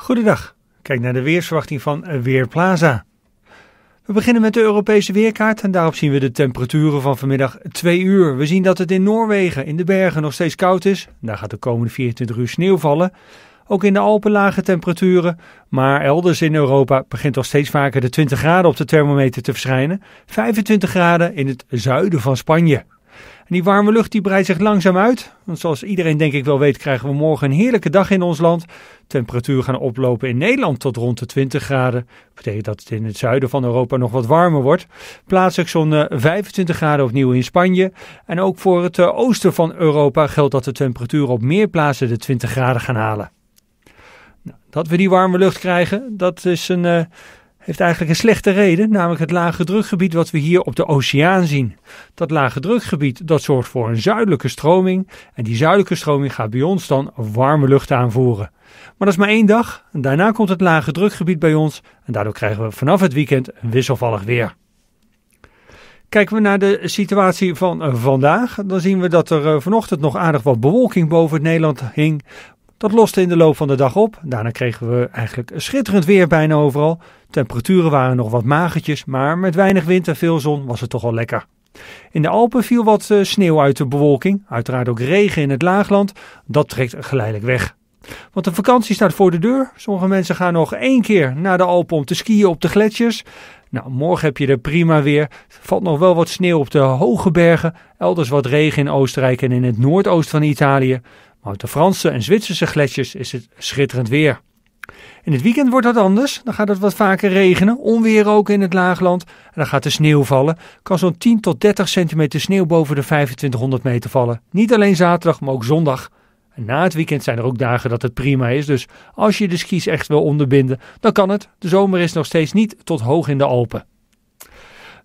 Goedendag. Kijk naar de weersverwachting van eh, Weerplaza. We beginnen met de Europese weerkaart en daarop zien we de temperaturen van vanmiddag 2 uur. We zien dat het in Noorwegen, in de bergen, nog steeds koud is. Daar gaat de komende 24 uur sneeuw vallen. Ook in de Alpen lage temperaturen, maar elders in Europa begint al steeds vaker de 20 graden op de thermometer te verschijnen. 25 graden in het zuiden van Spanje. En die warme lucht die breidt zich langzaam uit. Want zoals iedereen denk ik wel weet, krijgen we morgen een heerlijke dag in ons land. Temperatuur gaan oplopen in Nederland tot rond de 20 graden. Dat betekent dat het in het zuiden van Europa nog wat warmer wordt. Plaatselijk zo'n 25 eh, graden opnieuw in Spanje. En ook voor het eh, oosten van Europa geldt dat de temperaturen op meer plaatsen de 20 graden gaan halen. Nou, dat we die warme lucht krijgen, dat is een, eh, heeft eigenlijk een slechte reden, namelijk het lage drukgebied wat we hier op de oceaan zien. Dat lage drukgebied dat zorgt voor een zuidelijke stroming en die zuidelijke stroming gaat bij ons dan warme lucht aanvoeren. Maar dat is maar één dag, en daarna komt het lage drukgebied bij ons en daardoor krijgen we vanaf het weekend wisselvallig weer. Kijken we naar de situatie van eh, vandaag, dan zien we dat er eh, vanochtend nog aardig wat bewolking boven het Nederland hing. Dat loste in de loop van de dag op. Daarna kregen we eigenlijk schitterend weer bijna overal. Temperaturen waren nog wat magertjes, maar met weinig wind en veel zon was het toch wel lekker. In de Alpen viel wat eh, sneeuw uit de bewolking, uiteraard ook regen in het laagland. Dat trekt geleidelijk weg. Want de vakantie staat voor de deur. Sommige mensen gaan nog één keer naar de Alpen om te skiën op de gletsjers. Nou, morgen heb je er prima weer. Er valt nog wel wat sneeuw op de hoge bergen. Elders wat regen in Oostenrijk en in het noordoosten van Italië. Maar op de Franse en Zwitserse gletsjers is het schitterend weer. In het weekend wordt dat anders. Dan gaat het wat vaker regenen, onweer ook in het laagland. En dan gaat de sneeuw vallen. Kan zo'n 10 tot 30 centimeter sneeuw boven de 2500 meter vallen. Niet alleen zaterdag, maar ook zondag. na het weekend zijn er ook dagen dat het prima is. Dus als je de skis echt wil onderbinden, dan kan het. De zomer is nog steeds niet tot hoog in de Alpen.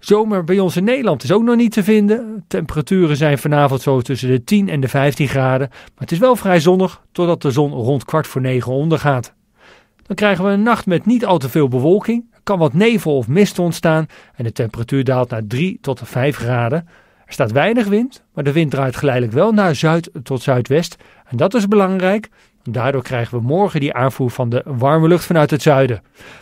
Zomer bij ons in Nederland is ook nog niet te vinden. Temperaturen zijn vanavond zo tussen de 10 en de 15 graden. Maar het is wel vrij zonnig, totdat de zon rond kwart voor negen ondergaat. Dan krijgen we een nacht met niet al te veel bewolking. Er kan wat nevel of mist ontstaan en de temperatuur daalt naar 3 tot 5 graden. Er staat weinig wind, maar de wind draait geleidelijk wel naar zuid tot zuidwest. En dat is belangrijk, Daardoor krijgen we morgen die aanvoer van de warme lucht vanuit het zuiden.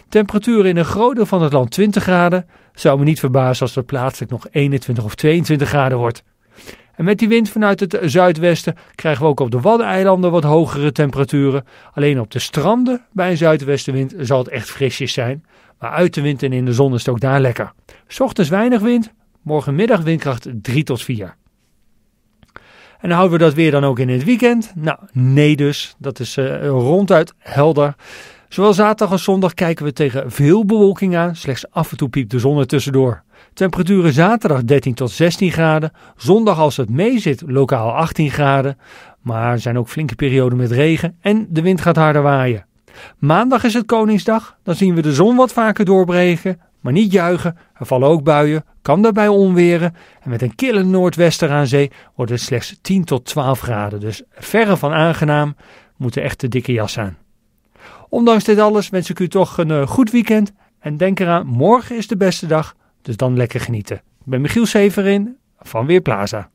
Temperaturen in een groot deel van het land 20 graden. Zou me niet verbazen als het plaatselijk nog 21 of 22 graden wordt. En met die wind vanuit het zuidwesten krijgen we ook op de Waddeneilanden wat hogere temperaturen. Alleen op de stranden bij een zuidwestenwind zal het echt frisjes zijn. Maar uit de wind en in de zon is het ook daar lekker. S ochtends weinig wind, morgenmiddag windkracht 3 tot 4. En houden we dat weer dan ook in het weekend? Nou, nee dus. Dat is eh, ronduit helder. Zowel zaterdag als zondag kijken we tegen veel bewolking aan. Slechts af en toe piept de zon er tussendoor. Temperaturen zaterdag 13 tot 16 graden. Zondag als het meezit lokaal 18 graden. Maar er zijn ook flinke perioden met regen en de wind gaat harder waaien. Maandag is het Koningsdag. Dan zien we de zon wat vaker doorbreken. Maar niet juichen, er vallen ook buien, kan daarbij onweren. En met een kille noordwester aan zee wordt het slechts 10 tot 12 graden. Dus verre van aangenaam, moeten echt de dikke jas aan. Ondanks dit alles wens ik u toch een eh, goed weekend. En denk eraan, morgen is de beste dag, dus dan lekker genieten. Ik ben Michiel Severin van Weerplaza.